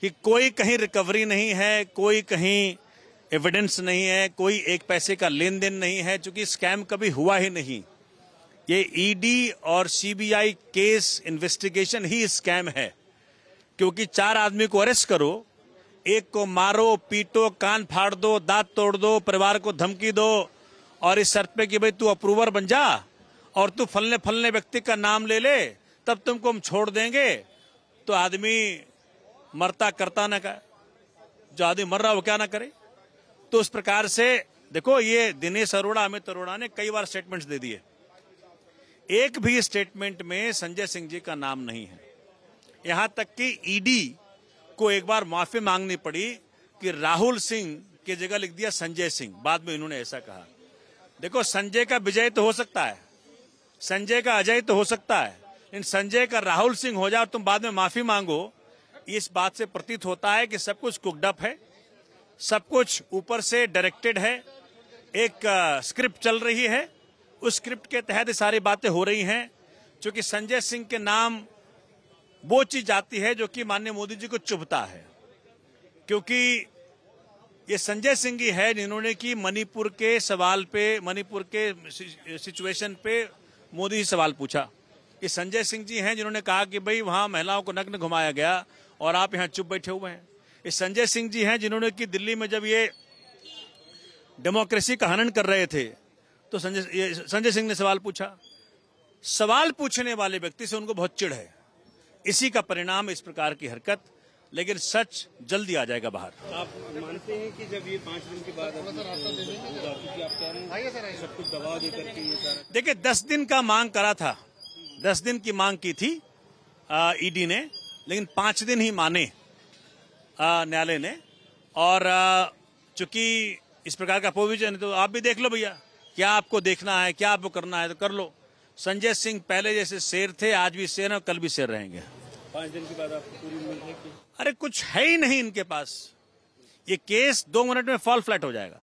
कि कोई कहीं रिकवरी नहीं है कोई कहीं एविडेंस नहीं है कोई एक पैसे का लेन देन नहीं है चूंकि स्कैम कभी हुआ ही नहीं ये ईडी e और सीबीआई केस इन्वेस्टिगेशन ही स्कैम है क्योंकि चार आदमी को अरेस्ट करो एक को मारो पीटो कान फाड़ दो दांत तोड़ दो परिवार को धमकी दो और इस शर्त पे कि भाई तू अप्रूवर बन जा और तू फलने फलने व्यक्ति का नाम ले ले तब तुमको हम छोड़ देंगे तो आदमी मरता करता ना का जो आदमी मर रहा वो क्या ना करे तो उस प्रकार से देखो ये दिनेश अरोड़ा अमित अरोड़ा ने कई बार स्टेटमेंट्स दे दिए एक भी स्टेटमेंट में संजय सिंह जी का नाम नहीं है यहां तक कि ईडी e को एक बार माफी मांगनी पड़ी कि राहुल सिंह की जगह लिख दिया संजय सिंह बाद में इन्होंने ऐसा कहा देखो संजय का विजय तो हो सकता है संजय का अजय तो हो सकता है लेकिन संजय का राहुल सिंह हो जाए और तुम बाद में माफी मांगो इस बात से प्रतीत होता है कि सब कुछ कुकडअप है सब कुछ ऊपर से डायरेक्टेड है एक स्क्रिप्ट चल रही है उस स्क्रिप्ट के तहत सारी बातें हो रही हैं क्योंकि संजय सिंह के नाम वो चीज आती है जो कि माननीय मोदी जी को चुभता है क्योंकि ये संजय सिंह ही है जिन्होंने कि मणिपुर के सवाल पे मणिपुर के सिचुएशन पे मोदी सवाल पूछा ये संजय सिंह जी हैं जिन्होंने कहा कि भाई वहां महिलाओं को नग्न घुमाया गया और आप यहाँ चुप बैठे हुए हैं ये संजय सिंह जी हैं जिन्होंने कि दिल्ली में जब ये डेमोक्रेसी का हनन कर रहे थे तो संजय संजय सिंह ने सवाल पूछा सवाल पूछने वाले व्यक्ति से उनको बहुत चिड़ है इसी का परिणाम इस प्रकार की हरकत लेकिन सच जल्दी आ जाएगा बाहर आप मानते हैं कि जब ये पांच दिन के बाद सब कुछ दबाव देकर देखिए दस दिन का मांग करा था दस दिन की मांग की थी ईडी e ने लेकिन पांच दिन ही माने न्यायालय ने और चूंकि इस प्रकार का प्रोविजन है तो आप भी देख लो भैया क्या आपको देखना है क्या आपको करना है तो कर लो संजय सिंह पहले जैसे शेर थे आज भी शेर और कल भी शेर रहेंगे पांच दिन के बाद आपको पूरी उम्मीद है कि अरे कुछ है ही नहीं इनके पास ये केस दो मिनट में फॉल फ्लैट हो जाएगा